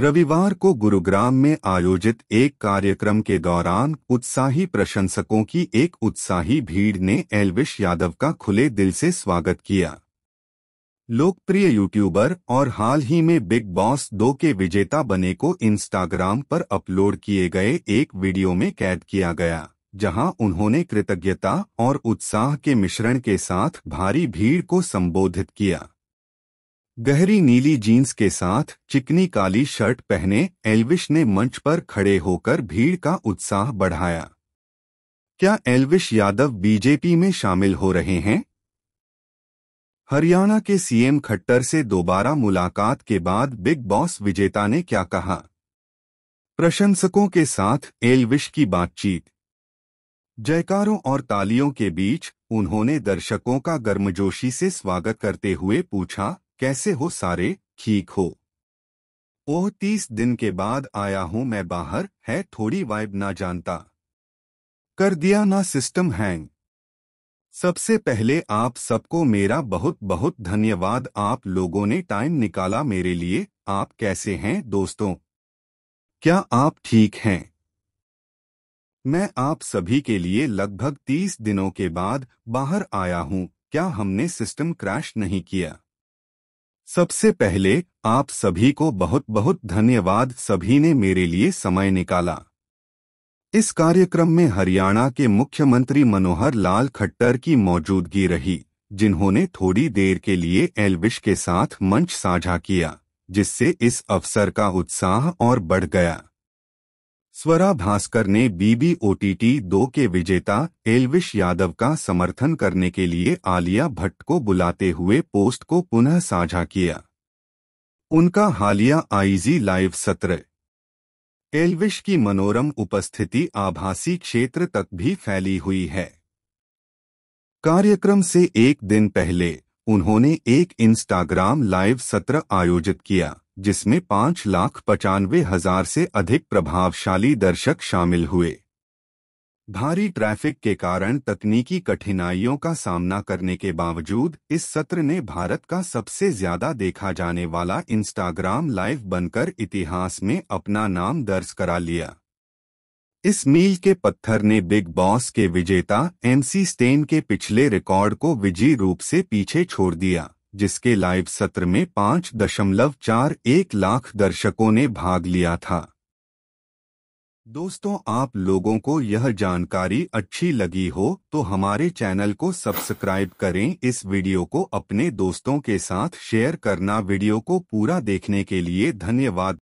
रविवार को गुरुग्राम में आयोजित एक कार्यक्रम के दौरान उत्साही प्रशंसकों की एक उत्साही भीड़ ने एलविश यादव का खुले दिल से स्वागत किया लोकप्रिय यूट्यूबर और हाल ही में बिग बॉस दो के विजेता बने को इंस्टाग्राम पर अपलोड किए गए एक वीडियो में कैद किया गया जहां उन्होंने कृतज्ञता और उत्साह के मिश्रण के साथ भारी भीड़ को संबोधित किया गहरी नीली जीन्स के साथ चिकनी काली शर्ट पहने एल्विश ने मंच पर खड़े होकर भीड़ का उत्साह बढ़ाया क्या एल्विश यादव बीजेपी में शामिल हो रहे हैं हरियाणा के सीएम खट्टर से दोबारा मुलाकात के बाद बिग बॉस विजेता ने क्या कहा प्रशंसकों के साथ एल्विश की बातचीत जयकारों और तालियों के बीच उन्होंने दर्शकों का गर्मजोशी से स्वागत करते हुए पूछा कैसे हो सारे ठीक हो ओह तीस दिन के बाद आया हूं मैं बाहर है थोड़ी वाइब ना जानता कर दिया ना सिस्टम हैंग सबसे पहले आप सबको मेरा बहुत बहुत धन्यवाद आप लोगों ने टाइम निकाला मेरे लिए आप कैसे हैं दोस्तों क्या आप ठीक हैं मैं आप सभी के लिए लगभग तीस दिनों के बाद बाहर आया हूं क्या हमने सिस्टम क्रैश नहीं किया सबसे पहले आप सभी को बहुत बहुत धन्यवाद सभी ने मेरे लिए समय निकाला इस कार्यक्रम में हरियाणा के मुख्यमंत्री मनोहर लाल खट्टर की मौजूदगी रही जिन्होंने थोड़ी देर के लिए एलविश के साथ मंच साझा किया जिससे इस अवसर का उत्साह और बढ़ गया स्वरा भास्कर ने बीबी ओटीटी दो के विजेता एलविश यादव का समर्थन करने के लिए आलिया भट्ट को बुलाते हुए पोस्ट को पुनः साझा किया उनका हालिया आईजी लाइव सत्र एलविश की मनोरम उपस्थिति आभासी क्षेत्र तक भी फैली हुई है कार्यक्रम से एक दिन पहले उन्होंने एक इंस्टाग्राम लाइव सत्र आयोजित किया जिसमें पाँच लाख पचानवे हजार से अधिक प्रभावशाली दर्शक शामिल हुए भारी ट्रैफिक के कारण तकनीकी कठिनाइयों का सामना करने के बावजूद इस सत्र ने भारत का सबसे ज्यादा देखा जाने वाला इंस्टाग्राम लाइव बनकर इतिहास में अपना नाम दर्ज करा लिया इस मील के पत्थर ने बिग बॉस के विजेता एमसी स्टेन के पिछले रिकॉर्ड को विजयी रूप से पीछे छोड़ दिया जिसके लाइव सत्र में पाँच दशमलव चार एक लाख दर्शकों ने भाग लिया था दोस्तों आप लोगों को यह जानकारी अच्छी लगी हो तो हमारे चैनल को सब्सक्राइब करें इस वीडियो को अपने दोस्तों के साथ शेयर करना वीडियो को पूरा देखने के लिए धन्यवाद